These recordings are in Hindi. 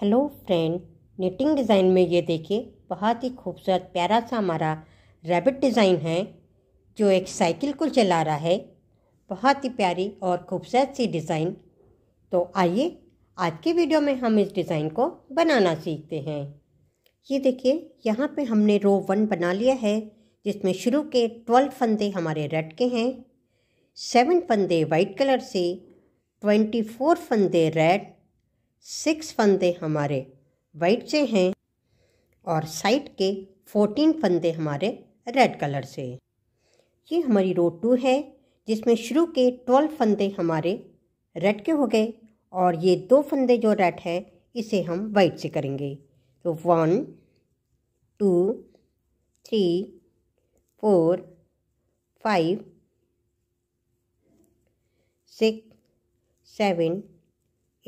हेलो फ्रेंड निटिंग डिज़ाइन में ये देखिए बहुत ही खूबसूरत प्यारा सा हमारा रैबिट डिज़ाइन है जो एक साइकिल को चला रहा है बहुत ही प्यारी और खूबसूरत सी डिज़ाइन तो आइए आज के वीडियो में हम इस डिज़ाइन को बनाना सीखते हैं ये देखिए यहाँ पे हमने रो वन बना लिया है जिसमें शुरू के ट्वेल्व फंदे हमारे रेड के हैं सेवन फंदे वाइट कलर से ट्वेंटी फोर फंदे रेड सिक्स फंदे हमारे वाइट से हैं और साइड के फोर्टीन फंदे हमारे रेड कलर से ये हमारी रो टू है जिसमें शुरू के ट्वेल्व फंदे हमारे रेड के हो गए और ये दो फंदे जो रेड हैं इसे हम वाइट से करेंगे तो one two three four five six seven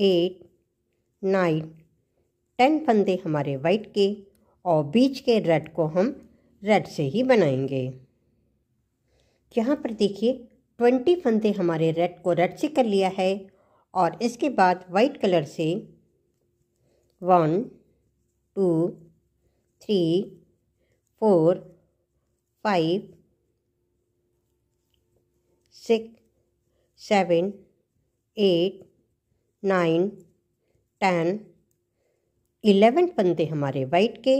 eight nine ten फंदे हमारे वाइट के और बीच के रेड को हम रेड से ही बनाएंगे यहाँ पर देखिए ट्वेंटी फंदे हमारे रेड को रेड से कर लिया है और इसके बाद वाइट कलर से one two three four five six seven eight nine ten eleven फंदे हमारे वाइट के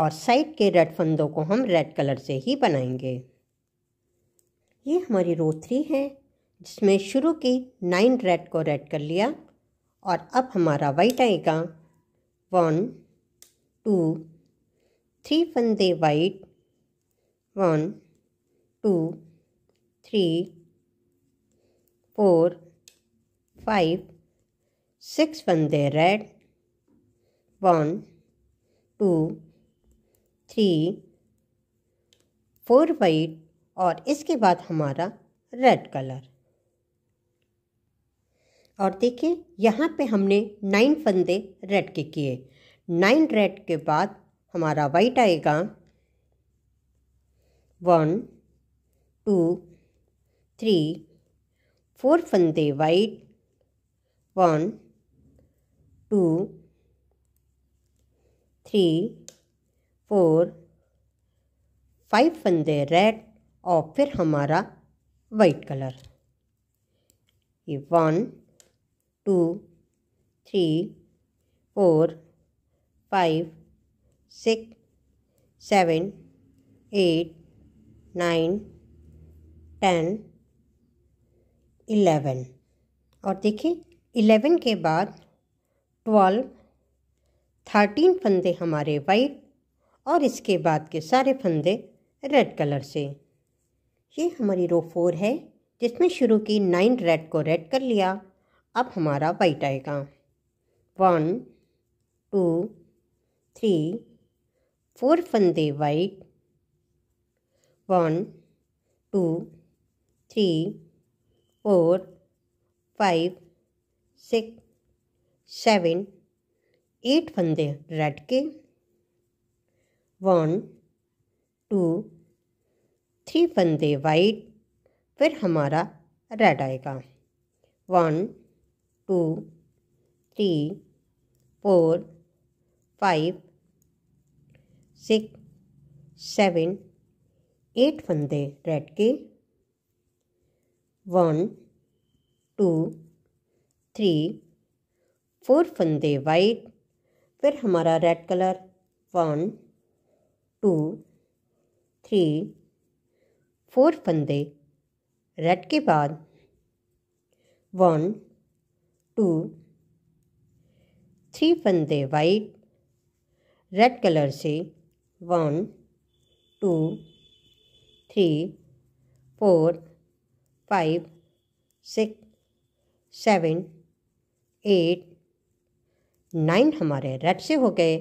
और साइड के रेड फंदों को हम रेड कलर से ही बनाएंगे ये हमारी रो थ्री है जिसमें शुरू की नाइन रेड को रेड कर लिया और अब हमारा वाइट आएगा वन टू थ्री फंदे white one two three four five Six when red one One, two, three, four white और इसके बाद हमारा रेड कलर और देखिए यहाँ पे हमने नाइन फंदे रेड के किए नाइन रेड के बाद हमारा वाइट आएगा वन टू थ्री फोर फंदे white one two three four five फंदे रेड और फिर हमारा वाइट कलर ये one two three four five six seven eight nine ten eleven और देखिए इलेवन के बाद ट्वेल्व थर्टीन फंदे हमारे वाइट और इसके बाद के सारे फंदे रेड कलर से ये हमारी रो फोर है जिसमें शुरू की नाइन रेड को रेड कर लिया अब हमारा वाइट आएगा वन टू थ्री फोर फंदे white one two three four five six seven, eight from red के वन टू थ्री फंदे वाइट फिर हमारा रेड आएगा one two three four five six seven eight फंदे रेड के वन टू थ्री फोर फंदे वाइट फिर हमारा red colour one two three four फंदे रेड के बाद वन टू थ्री फंदे वाइट रेड कलर से one two three four five six seven eight nine हमारे रेड से हो गए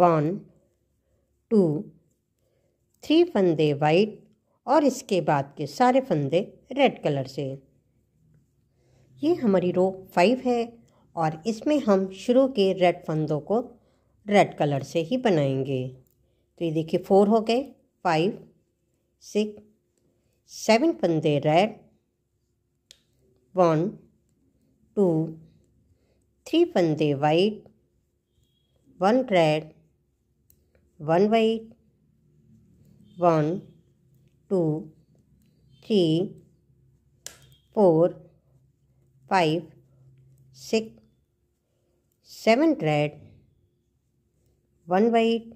वन टू थ्री फंदे वाइट और इसके बाद के सारे फंदे रेड कलर से ये हमारी रो फाइव है और इसमें हम शुरू के रेड फंदों को रेड कलर से ही बनाएंगे तो ये देखिए फोर हो गए फाइव सिक्स सेवन फंदे रेड वन टू थ्री फंदे white one red one white one two three four five six seven red one white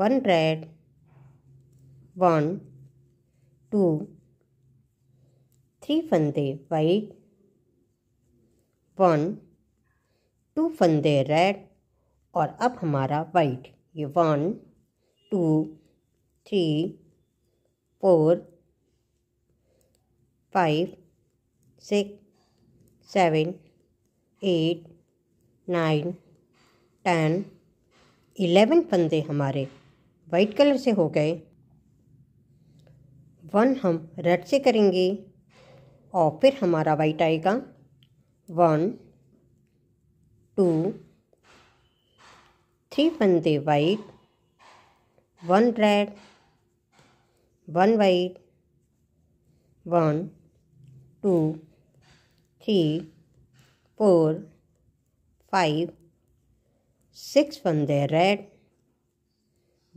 one red one two three फंदे वाइट वन टू फंदे रेड और अब हमारा वाइट ये one two three four five six seven eight nine ten eleven फंदे हमारे वाइट कलर से हो गए वन हम रेड से करेंगे और फिर हमारा वाइट आएगा वन टू थ्री फंदे white one red one white one two three four five six one दे red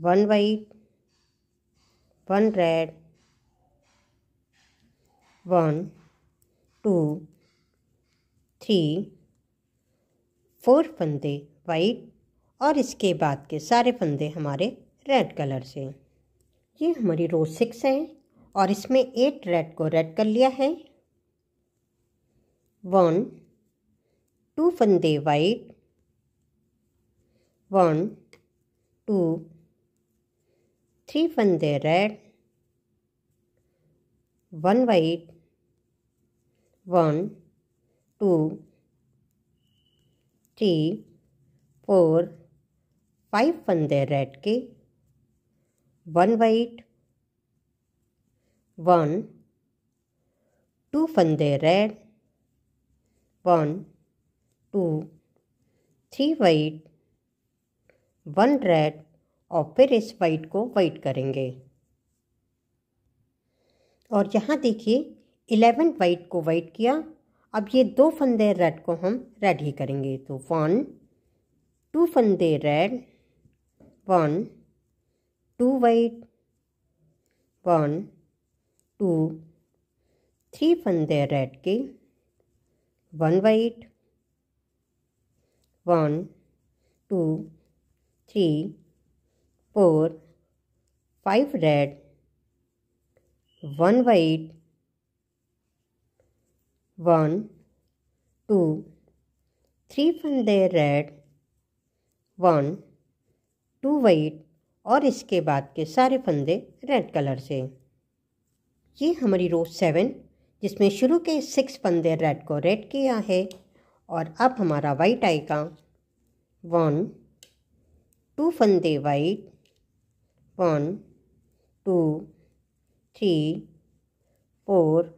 one white one red one two three four फंदे वाइट और इसके बाद के सारे फंदे हमारे रेड कलर से ये हमारी रो सिक्स है और इसमें एट रेड को रेड कर लिया है वन टू फंदे वाइट वन टू थ्री फंदे red one white one two three four five फंदे रेड के वन वाइट वन टू फंदे red one two three white one red और फिर इस वाइट को वाइट करेंगे और यहाँ देखिए इलेवन वाइट को वाइट किया अब ये दो फंदे रेड को हम रेड ही करेंगे तो वन टू फंदे red one two white one two three फंदे रेड के one white one two three four five red one white one, two, three from their red, one, two white और इसके बाद के सारे फंदे रेड कलर से ये हमारी रो सेवन जिसमें शुरू के सिक्स फंदे रेड को रेड किया है और अब हमारा वाइट आएगा वन टू फंदे white one two three four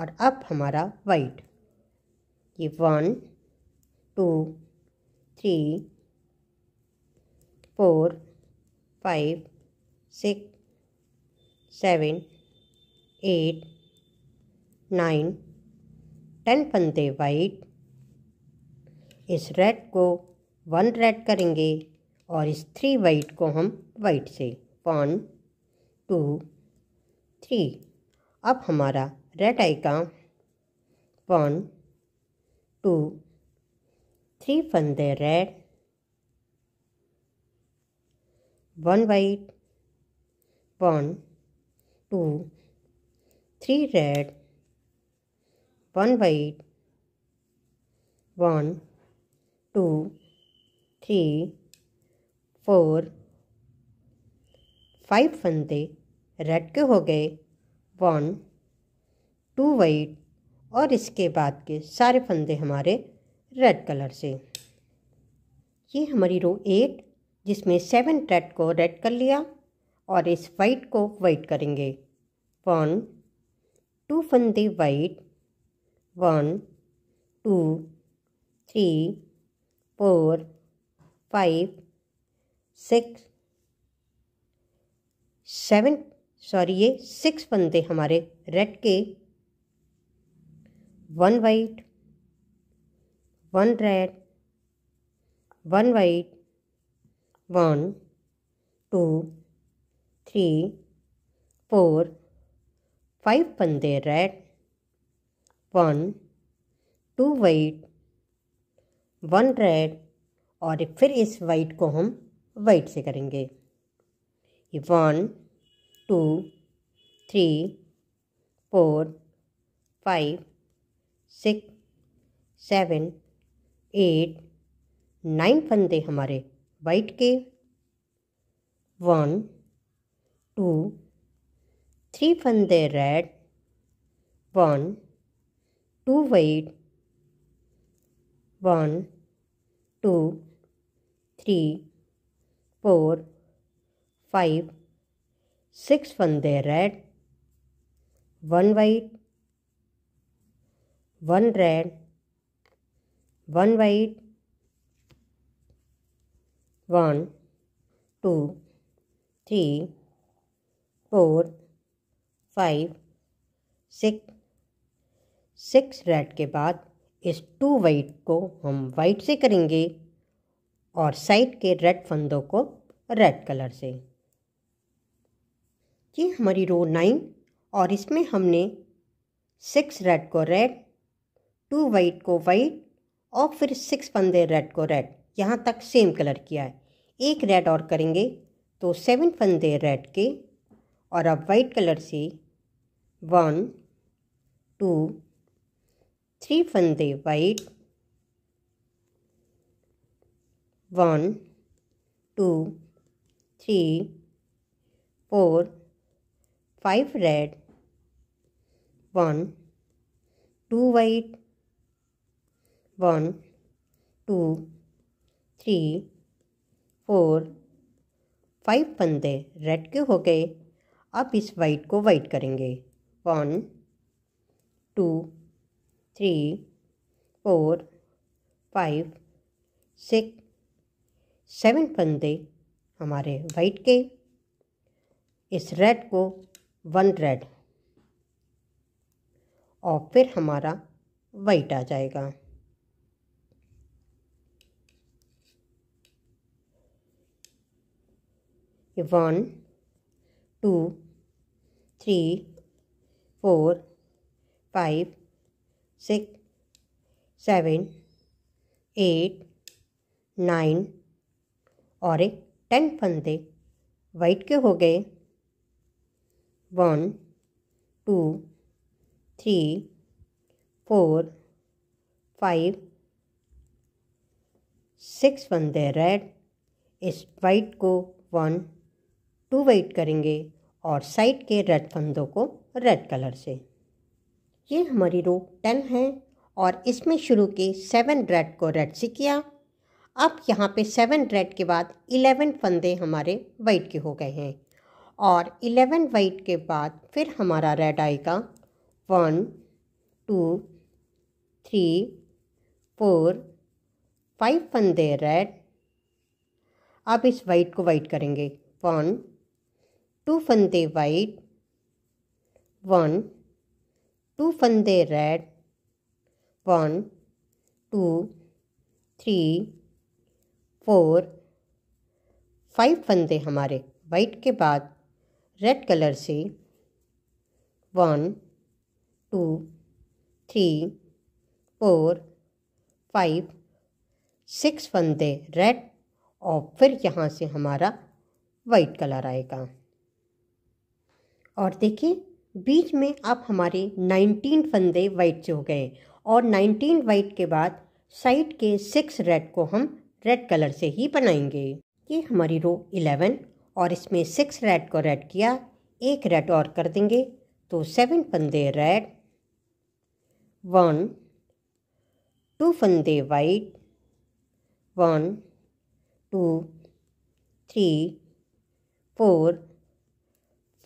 और अप हमारा वाइट ये one two three four five six seven eight nine ten फंदे वाइट इस रेड को वन रेड करेंगे और इस थ्री वाइट को हम वाइट से वन टू थ्री अब हमारा रेड आई का वन टू थ्री फंदे red one white one two three red one white one two three four five फंदे रेड के हो गए वन टू वाइट और इसके बाद के सारे फंदे हमारे रेड कलर से ये हमारी रो एट जिसमें सेवन रेड को रेड कर लिया और इस वाइट को वाइट करेंगे वन टू फंदे white one two three four five six seven sorry ये सिक्स फंदे हमारे रेड के one white one red one white one two three four five पंदे red one two white one red और फिर इस वाइट को हम वाइट से करेंगे one two three four five six seven eight nine फंदे हमारे वाइट के वन टू थ्री फंदे red one two white one two three four five six फंदे red one white one red one white one two three four five six six red के बाद इस टू वाइट को हम वाइट से करेंगे और साइड के रेड फंदों को रेड कलर से ये हमारी रो नाइन और इसमें हमने सिक्स रेड को रेड टू वाइट को वाइट और फिर सिक्स फंदे रेड को रेड यहाँ तक सेम कलर किया है एक रेड और करेंगे तो सेवन फंदे रेड के और अब वाइट कलर से वन टू थ्री फंदे white one two three four five red one two white one two three four five पंदे रेड के हो गए अब इस वाइट को वाइट करेंगे one two three four five six seven पंदे हमारे वाइट के इस रेड को वन रेड और फिर हमारा वाइट आ जाएगा one two three four five six seven eight nine और एक टेन फंदे वाइट के हो गए one two three four five six फंदे रेड इस वाइट को वन टू वेट करेंगे और साइड के रेड फंदों को रेड कलर से ये हमारी रो टेन है और इसमें शुरू के सेवन रेड को रेड से किया अब यहाँ पे सेवन रेड के बाद इलेवन फंदे हमारे वाइट के हो गए हैं और इलेवन वाइट के बाद फिर हमारा रेड आएगा one two three four five फंदे रेड अब इस वाइट को वाइट करेंगे वन टू फंदे वाइट वन टू फंदे red one two three four five फंदे हमारे वाइट के बाद रेड कलर से one two three four five six फंदे रेड और फिर यहाँ से हमारा वाइट कलर आएगा और देखिए बीच में आप हमारे 19 फंदे वाइट से हो गए और 19 वाइट के बाद साइड के सिक्स रेड को हम रेड कलर से ही बनाएंगे ये हमारी रो 11 और इसमें सिक्स रेड को रेड किया एक रेड और कर देंगे तो सेवन फंदे रेड वन टू फंदे white one two three four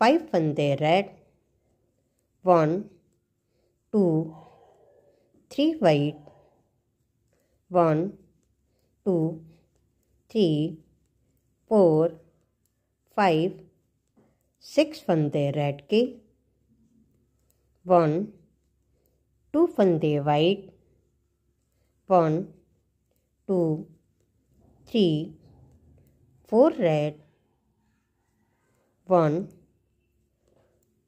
five फंदे red one two three white one two three four five six फंदे रेड के वन टू फंदे white one two three four red one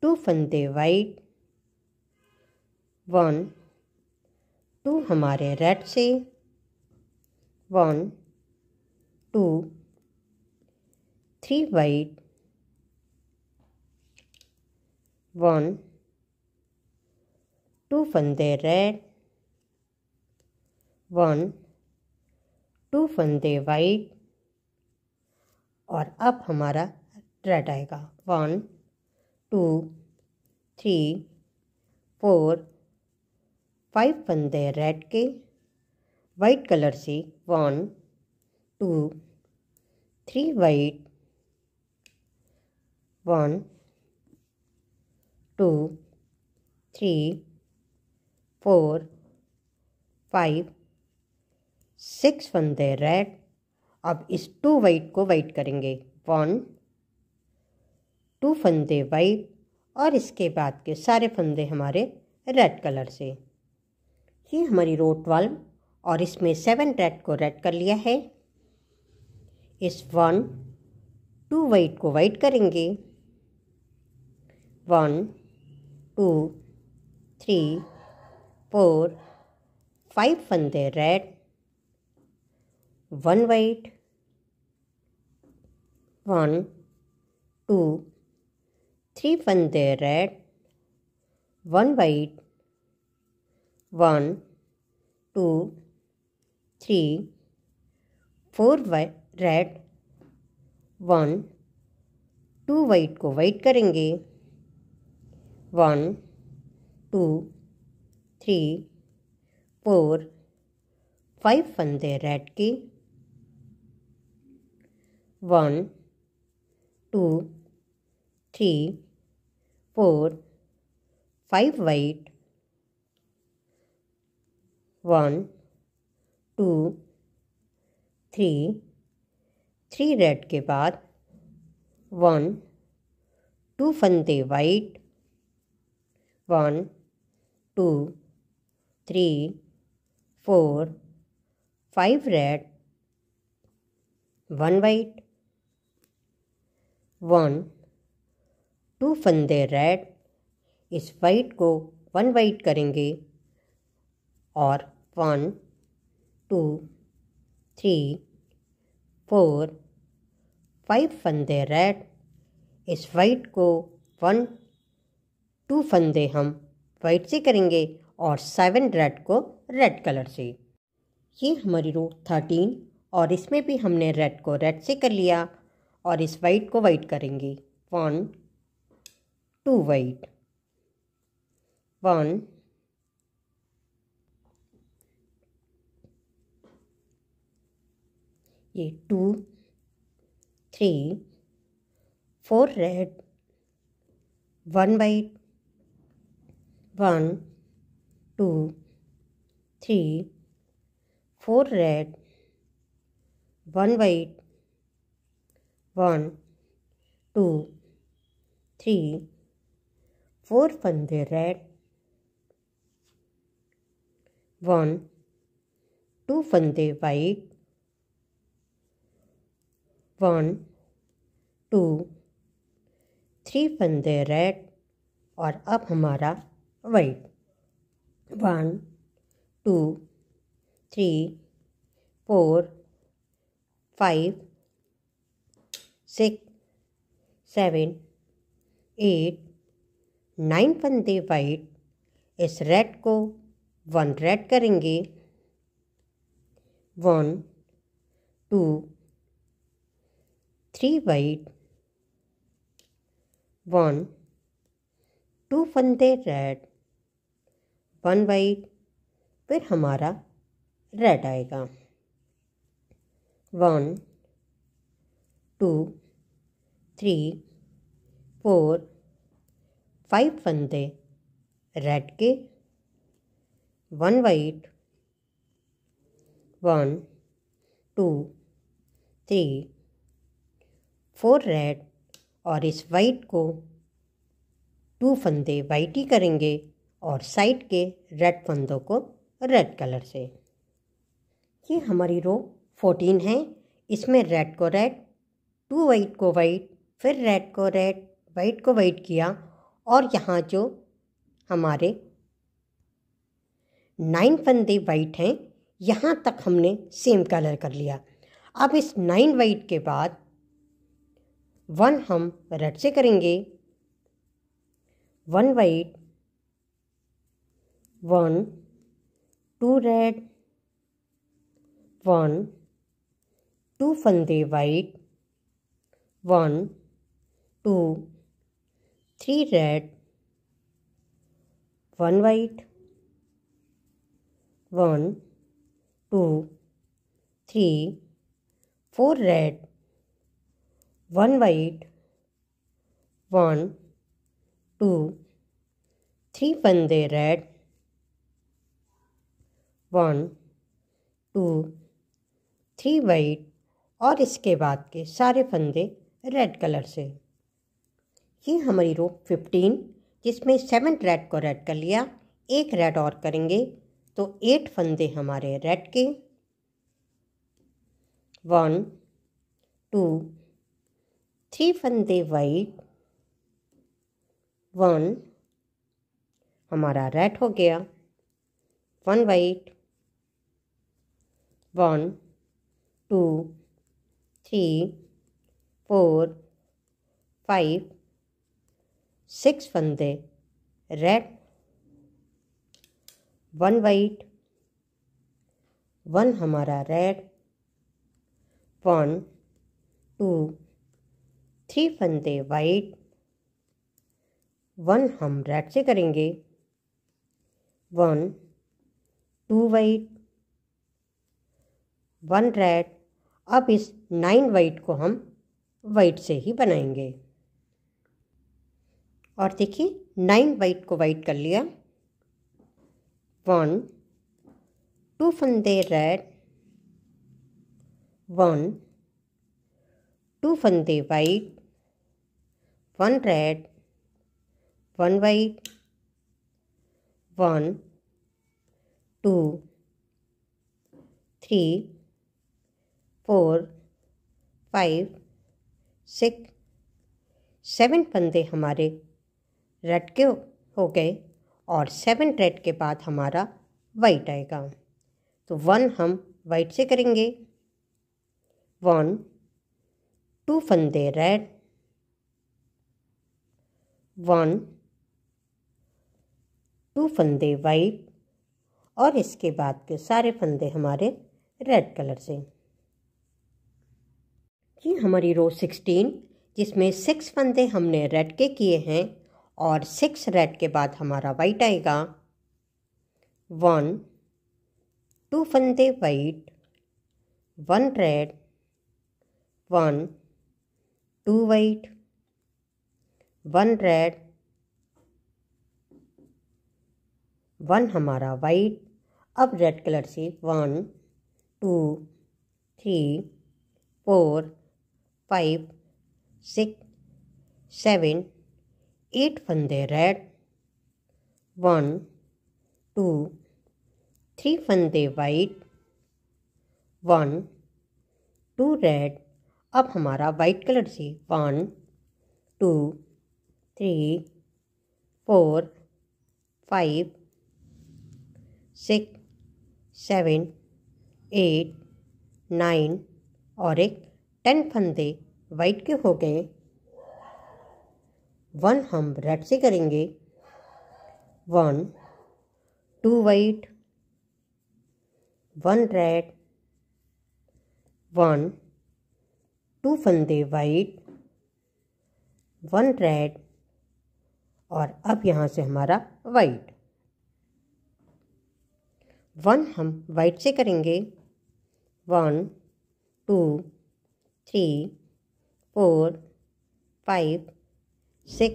two फंदे वाइट वन टू हमारे रेड से one two three white one two फंदे रेड वन टू फंदे वाइट और अब हमारा रेड आएगा one two three four five फंदे रेड के वाइट कलर से one two three white one two three four five six फंदे रेड अब इस टू वाइट को वाइट करेंगे वन टू फंदे वाइट और इसके बाद के सारे फंदे हमारे रेड कलर से ये हमारी रोट वाल्व और इसमें सेवन रेड को रेड कर लिया है इस वन टू वाइट को वाइट करेंगे one two three four five फंदे red one white one two three फंदे red one white one two three four white red one two white को वाइट करेंगे one two three four five फंदे रेड के one two three four, five white one, two, three, three red के बाद वन टू फंदे white one two three four five red one white one two फंदे रेड इस वाइट को वन वाइट करेंगे और one two three four five फंदे रेड इस वाइट को वन टू फंदे हम वाइट से करेंगे और सेवन रेड को रेड कलर से ये हमारी रो थर्टीन और इसमें भी हमने रेड को रेड से कर लिया और इस वाइट को वाइट करेंगे वन टू वाइट वन ये two three four red one white one two three four red one white one two three Four फन the red, one, two फन the white, one, two three फन दे रेड और अब हमारा white one two three four five six seven eight nine one दे वाइट इस रेड को वन रेड करेंगे one two three white one two one दे रेड वन वाइट फिर हमारा रेड आएगा one two three four five फंदे रेड के one white one two three four red और इस वाइट को टू फंदे वाइट ही करेंगे और साइड के रेड फंदों को रेड कलर से ये हमारी रो फोर्टीन है इसमें रेड को रेड टू वाइट को वाइट फिर रेड को रेड वाइट को वाइट किया और यहाँ जो हमारे नाइन फंदे वाइट हैं यहाँ तक हमने सेम कलर कर लिया अब इस नाइन वाइट के बाद वन हम रेड से करेंगे one white one two red one two फंदे white one two three red one white one two three four red one white one two three पंदे red one two three white और इसके बाद के सारे पंदे रेड कलर से ये हमारी रो फिफ्टीन जिसमें सेवन रेड को रेड कर लिया एक रेड और करेंगे तो एट फंदे हमारे रेड के वन टू थ्री फंदे वाइट वन हमारा रेड हो गया one white one two three four five six फंदे रेड वन वाइट वन हमारा रेड वन टू थ्री फंदे वाइट वन हम रेड से करेंगे one two white one red अब इस नाइन वाइट को हम वाइट से ही बनाएंगे और देखिए नाइन वाइट को वाइट कर लिया वन टू फंदे रेड वन टू फंदे white one red one white one two three four five six seven फंदे हमारे रेड के हो गए और सेवन रेड के बाद हमारा वाइट आएगा तो वन हम वाइट से करेंगे वन टू फंदे रेड वन टू फंदे वाइट और इसके बाद के सारे फंदे हमारे रेड कलर से ये हमारी रो सिक्सटीन जिसमें सिक्स फंदे हमने रेड के किए हैं और सिक्स रेड के बाद हमारा वाइट आएगा वन टू फंदे white one red one two white one red one हमारा वाइट अब रेड कलर से one two three four five six seven eight fande red, one, two, three फंदे वाइट वन टू रेड अब हमारा वाइट कलर से one two three four five six seven eight nine और एक टेन फंदे वाइट के हो गए वन हम रेड से करेंगे one two white one red one two फंदे वाइट वन रेड और अब यहाँ से हमारा वाइट वन हम वाइट से करेंगे one two three four five six,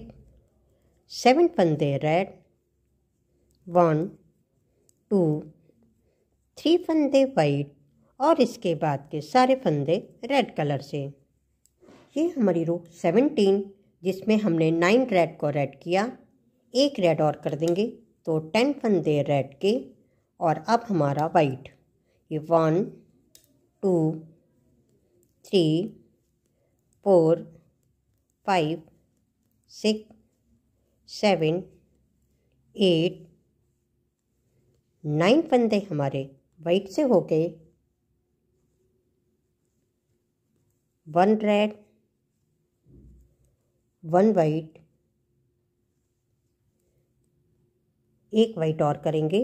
seven pande red, One, two, three फंदे वाइट और इसके बाद के सारे फंदे रेड कलर से ये हमारी रो सेवनटीन जिसमें हमने नाइन रेड को रेड किया एक रेड और कर देंगे तो टेन फंदे रेड के और अब हमारा वाइट ये one two three four five six seven eight nine फंदे हमारे वाइट से हो गए वन रेड वन वाइट एक वाइट और करेंगे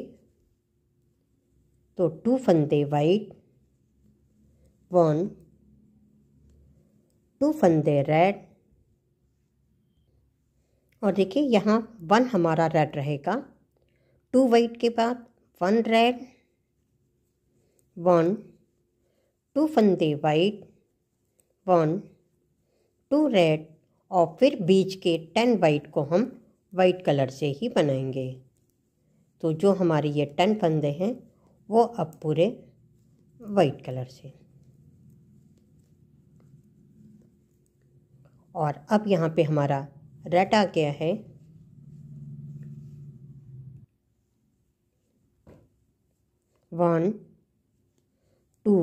तो टू फंदे वाइट वन टू फंदे रेड और देखिए यहाँ वन हमारा रेड रहेगा टू वाइट के बाद वन रेड वन टू फंदे वाइट वन टू रेड और फिर बीच के टेन वाइट को हम वाइट कलर से ही बनाएंगे तो जो हमारे ये टेन फंदे हैं वो अब पूरे वाइट कलर से और अब यहाँ पे हमारा रटा क्या है one two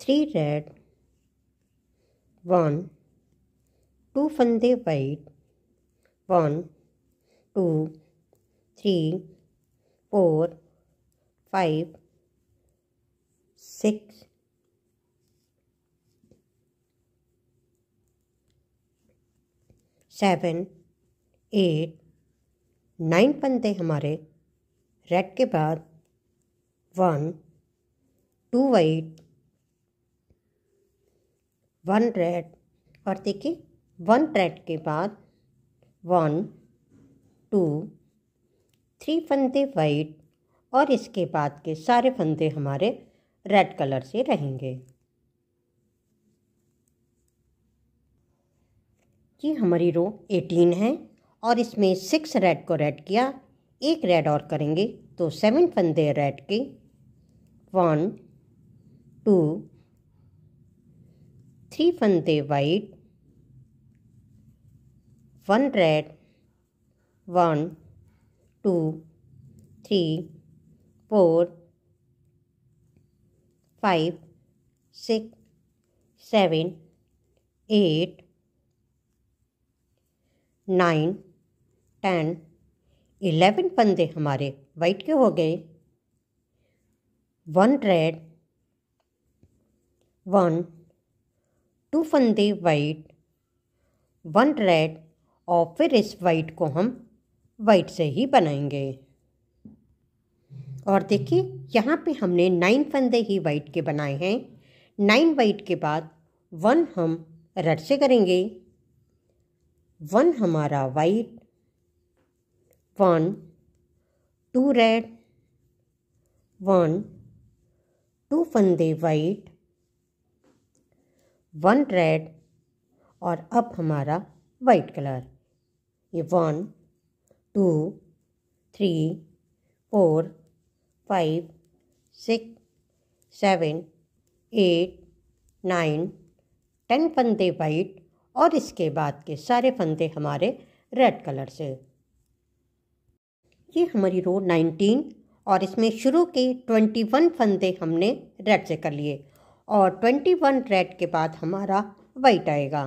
three red one two फंदे white one two three four five six seven eight nine पंते हमारे रेड के बाद one two white one red और देखिए वन रेड के बाद वन टू थ्री फंदे वाइट और इसके बाद के सारे फंदे हमारे रेड कलर से रहेंगे जी हमारी रो एटीन है और इसमें सिक्स रेड को रेड किया एक रेड और करेंगे तो सेवन फंदे रेड के वन टू थ्री फंदे white one red one two three four five six seven eight nine ten eleven पंदे हमारे वाइट के हो गए वन रेड वन टू फंदे वाइट वन रेड और फिर इस वाइट को हम वाइट से ही बनाएंगे और देखिए यहाँ पे हमने नाइन फंदे ही वाइट के बनाए हैं नाइन वाइट के बाद वन हम रेड से करेंगे वन हमारा white one two red one two फंदे वाइट वन रेड और अब हमारा वाइट कलर ये one two three four five six seven eight nine ten फंदे वाइट और इसके बाद के सारे फंदे हमारे रेड कलर से ये हमारी रो 19 और इसमें शुरू के 21 फंदे हमने रेड से कर लिए और 21 रेड के बाद हमारा वाइट आएगा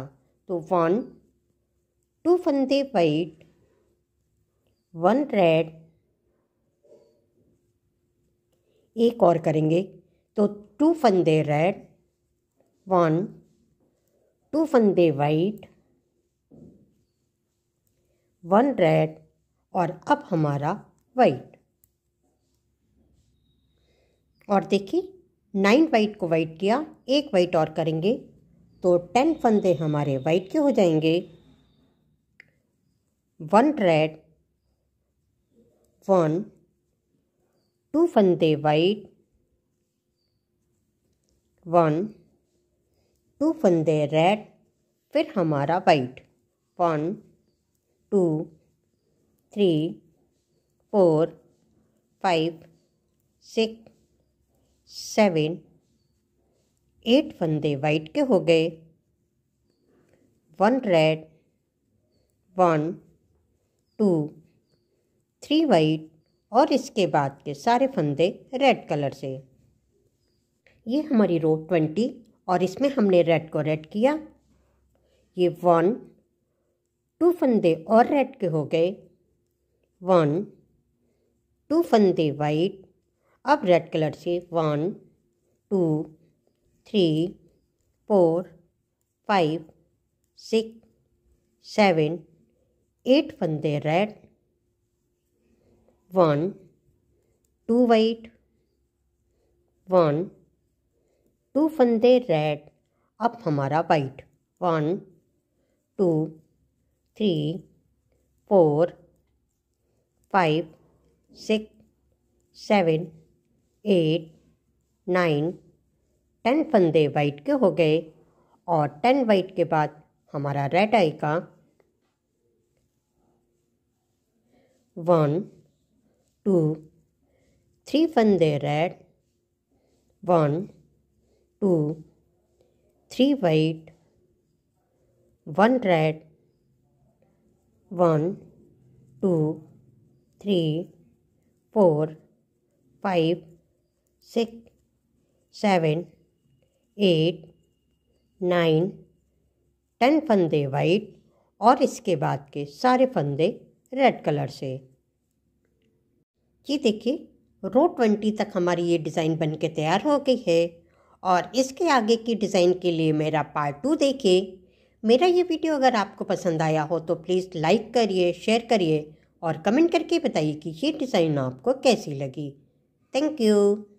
तो वन टू फंदे वाइट वन रेड एक और करेंगे तो टू फंदे रेड वन टू फंदे वाइट वन रेड और अब हमारा वाइट और देखिए नाइन वाइट को वाइट किया एक वाइट और करेंगे तो टेन फंदे हमारे वाइट के हो जाएंगे वन रेड वन टू फंदे वाइट वन टू फंदे रेड फिर हमारा white one two three four five six seven eight फंदे वाइट के हो गए one red one two three white और इसके बाद के सारे फंदे रेड कलर से ये हमारी रो ट्वेंटी और इसमें हमने रेड को रेड किया ये वन टू फंदे और रेड के हो गए वन टू फंदे वाइट अब रेड कलर से one two three four five six seven eight फंदे red one two white one two फंदे रेड अब हमारा white one two three four five six seven eight nine ten फंदे वाइट के हो गए और टेन वाइट के बाद हमारा रेड आएगा वन टू थ्री फंदे red one two three white one red one two three four five six seven eight nine ten फंदे वाइट और इसके बाद के सारे फंदे रेड कलर से ये देखिए रो ट्वेंटी तक हमारी ये डिज़ाइन बन के तैयार हो गई है और इसके आगे की डिज़ाइन के लिए मेरा पार्ट टू देखिए मेरा ये वीडियो अगर आपको पसंद आया हो तो प्लीज़ लाइक करिए शेयर करिए और कमेंट करके बताइए कि ये डिज़ाइन आपको कैसी लगी थैंक यू